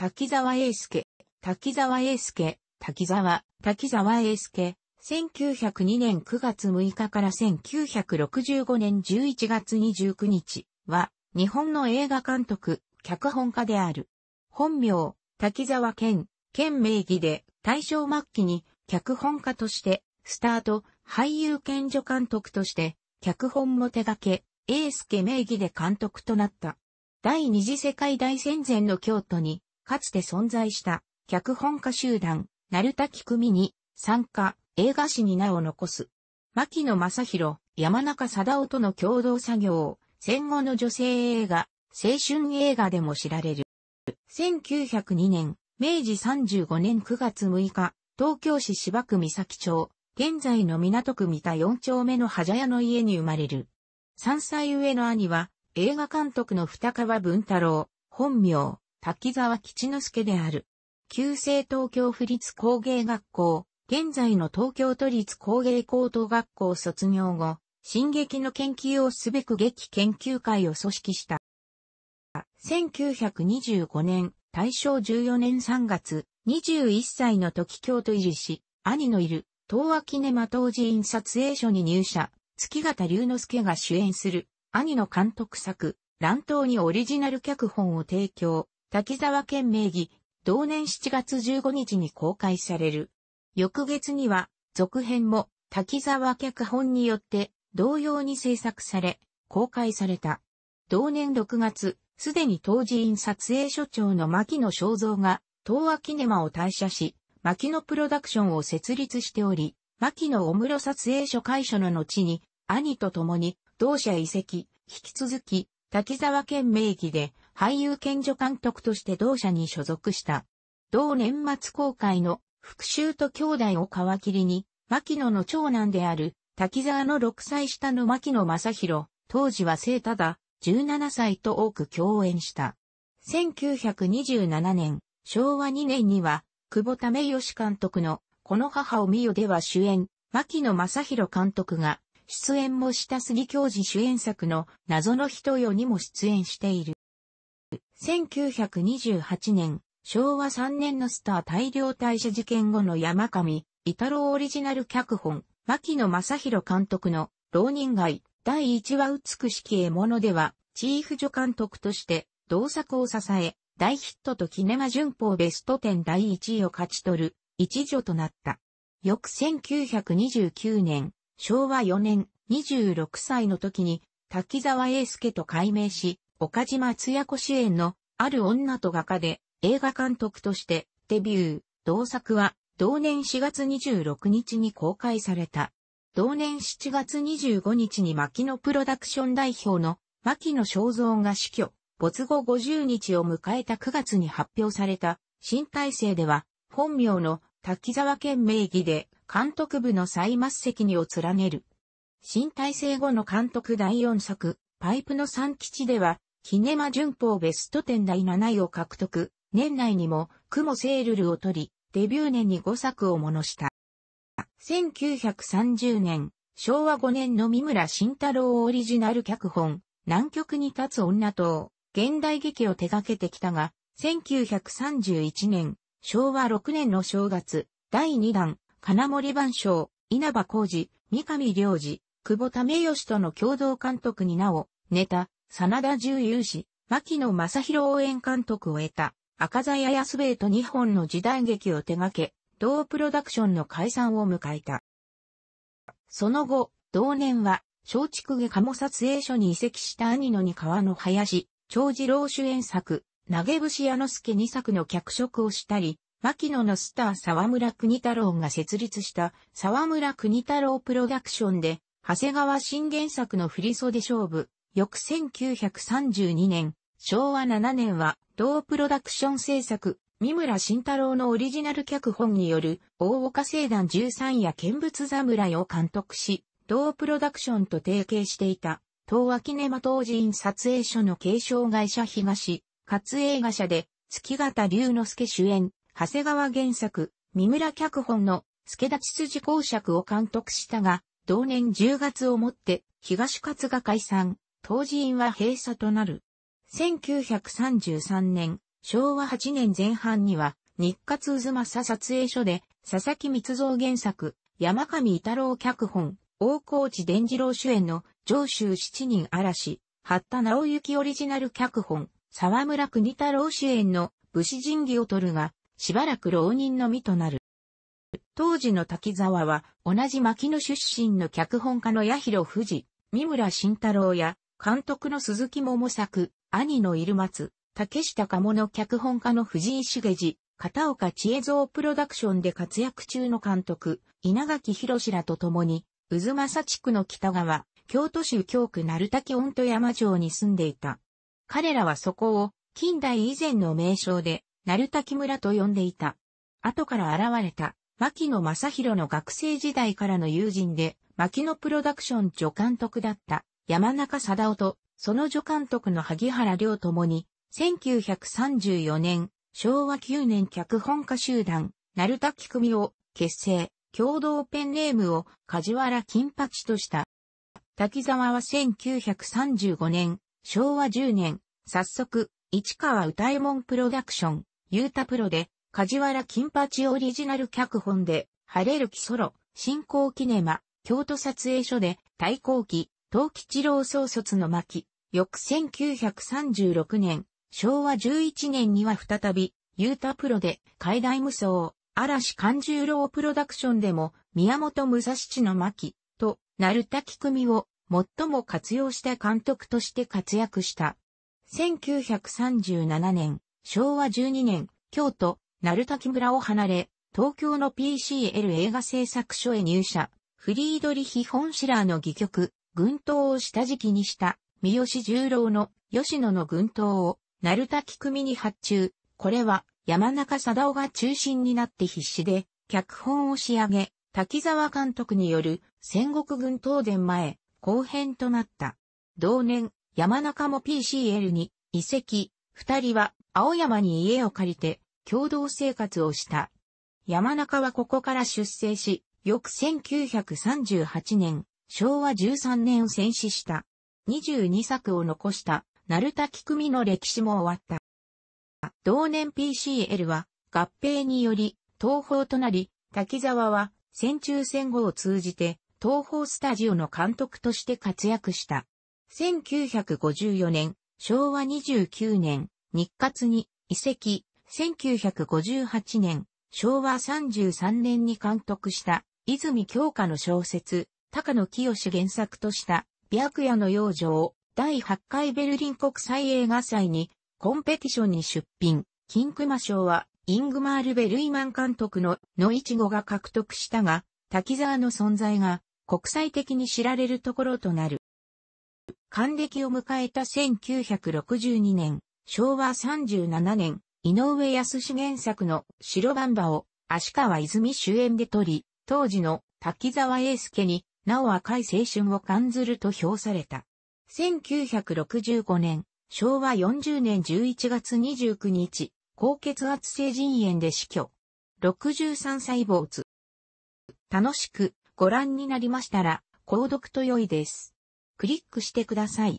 滝沢英介、滝沢英介、滝沢、滝沢英介、1902年9月6日から1965年11月29日は、日本の映画監督、脚本家である。本名、滝沢健、健名義で、大正末期に、脚本家として、スタート、俳優兼助監督として、脚本も手掛け、英介名義で監督となった。第二次世界大戦前の京都に、かつて存在した脚本家集団、鳴滝組に参加、映画史に名を残す。牧野正宏、山中貞夫との共同作業、戦後の女性映画、青春映画でも知られる。1902年、明治35年9月6日、東京市芝区三崎町、現在の港区三田4丁目の端屋の家に生まれる。3歳上の兄は、映画監督の二川文太郎、本名、滝沢吉之助である。旧制東京府立工芸学校、現在の東京都立工芸高等学校卒業後、進撃の研究をすべく劇研究会を組織した。1925年、大正14年3月、21歳の時京都維持し、兄のいる、東亜キネマ当時院撮影所に入社、月形龍之介が主演する、兄の監督作、乱闘にオリジナル脚本を提供、滝沢県名義、同年7月15日に公開される。翌月には、続編も、滝沢脚本によって、同様に制作され、公開された。同年6月、すでに当時院撮影所長の牧野正造が、東亜キネマを退社し、牧野プロダクションを設立しており、牧野小室撮影所会所の後に、兄と共に、同社移籍、引き続き、滝沢県名義で、俳優兼助監督として同社に所属した。同年末公開の復讐と兄弟を皮切りに、牧野の長男である滝沢の6歳下の牧野正宏、当時は生ただ17歳と多く共演した。1927年、昭和2年には、久保田名義監督の、この母を見よでは主演、牧野正宏監督が、出演もした杉教授主演作の謎の人よにも出演している。1928年、昭和3年のスター大量退社事件後の山上、イタロオリジナル脚本、牧野正宏監督の、浪人街、第1話美しき獲物では、チーフ助監督として、同作を支え、大ヒットとキネマ旬報ベスト10第1位を勝ち取る、一助となった。翌1929年、昭和4年、26歳の時に、滝沢英介と改名し、岡島津や子主演の、ある女と画家で、映画監督として、デビュー。同作は、同年4月26日に公開された。同年7月25日に牧野プロダクション代表の牧野正造が死去、没後50日を迎えた9月に発表された新体制では、本名の滝沢県名義で監督部の最末席にを連ねる。新体制後の監督第4作、パイプの三吉では、キネマ旬報ベスト10第7位を獲得、年内にも、雲セールルを取り、デビュー年に5作をものした。1930年、昭和5年の三村慎太郎オリジナル脚本、南極に立つ女と、現代劇を手掛けてきたが、1931年、昭和6年の正月、第2弾、金森万象、稲葉浩二、三上良二、久保為義との共同監督になお、ネタ、真田重有氏、牧野正宏応援監督を得た、赤座や安兵衛と日本の時代劇を手掛け、同プロダクションの解散を迎えた。その後、同年は、松竹下鴨撮影所に移籍した兄の二川の林、長次郎主演作、投げ節矢之助二作の脚色をしたり、牧野のスター沢村国太郎が設立した沢村国太郎プロダクションで、長谷川新原作の振袖勝負、翌1932年、昭和7年は、同プロダクション制作、三村慎太郎のオリジナル脚本による、大岡聖団13や見物侍を監督し、同プロダクションと提携していた、東和キネマ当時院撮影所の継承会社東、活映画社で、月形龍之介主演、長谷川原作、三村脚本の、助立筋公爵を監督したが、同年10月をもって、東勝が解散。当時院は閉鎖となる。1933年、昭和8年前半には、日活渦正撮影所で、佐々木密造原作、山上伊太郎脚本、大河内伝次郎主演の上州七人嵐、八田直行オリジナル脚本、沢村国太郎主演の武士神儀を取るが、しばらく浪人のみとなる。当時の滝沢は、同じ牧野出身の脚本家の八広富士、三村慎太郎や監督の鈴木桃作、兄の入松、竹下鴨の脚本家の藤井茂次、片岡千恵蔵プロダクションで活躍中の監督、稲垣博らと共に、渦政地区の北側、京都市京区鳴滝温戸山城に住んでいた。彼らはそこを、近代以前の名称で、鳴滝村と呼んでいた。後から現れた、牧野正宏の学生時代からの友人で、牧野プロダクション助監督だった、山中貞夫と、その助監督の萩原良ともに、1934年、昭和9年脚本家集団、鳴滝組を結成、共同ペンネームを梶原金八とした。滝沢は1935年、昭和10年、早速、市川歌右衛門プロダクション、ユータプロで、梶原金八オリジナル脚本で、晴れる気ソロ、進行キネマ、京都撮影所で、対抗期、東吉郎総卒の巻、翌1936年、昭和11年には再び、ユータプロで、海大無双、嵐勘十郎プロダクションでも、宮本武蔵地の巻、と、鳴滝組を、最も活用した監督として活躍した。1937年、昭和12年、京都、鳴滝村を離れ、東京の PCL 映画製作所へ入社、フリードリヒ・ホンシラーの戯曲、軍刀を下敷きにした、三好十郎の吉野の軍刀を、鳴滝組に発注。これは、山中貞夫が中心になって必死で、脚本を仕上げ、滝沢監督による戦国軍東電前、後編となった。同年、山中も PCL に移籍、二人は青山に家を借りて共同生活をした。山中はここから出生し、翌1938年、昭和13年戦死した。22作を残した、鳴滝組の歴史も終わった。同年 PCL は合併により東方となり、滝沢は戦中戦後を通じて東方スタジオの監督として活躍した。1954年、昭和29年、日活に移籍、1958年、昭和33年に監督した、泉京香の小説、高野清原作とした、白夜の養生、第8回ベルリン国際映画祭に、コンペティションに出品、金熊賞は、イングマール・ベルイマン監督の、のいちごが獲得したが、滝沢の存在が、国際的に知られるところとなる。還暦を迎えた1962年、昭和37年、井上康史原作の白バンバを、足川泉主演で撮り、当時の滝沢英介になお赤い青春を感ずると評された。1965年、昭和40年11月29日、高血圧性腎炎で死去。63歳没。楽しくご覧になりましたら、購読と良いです。クリックしてください。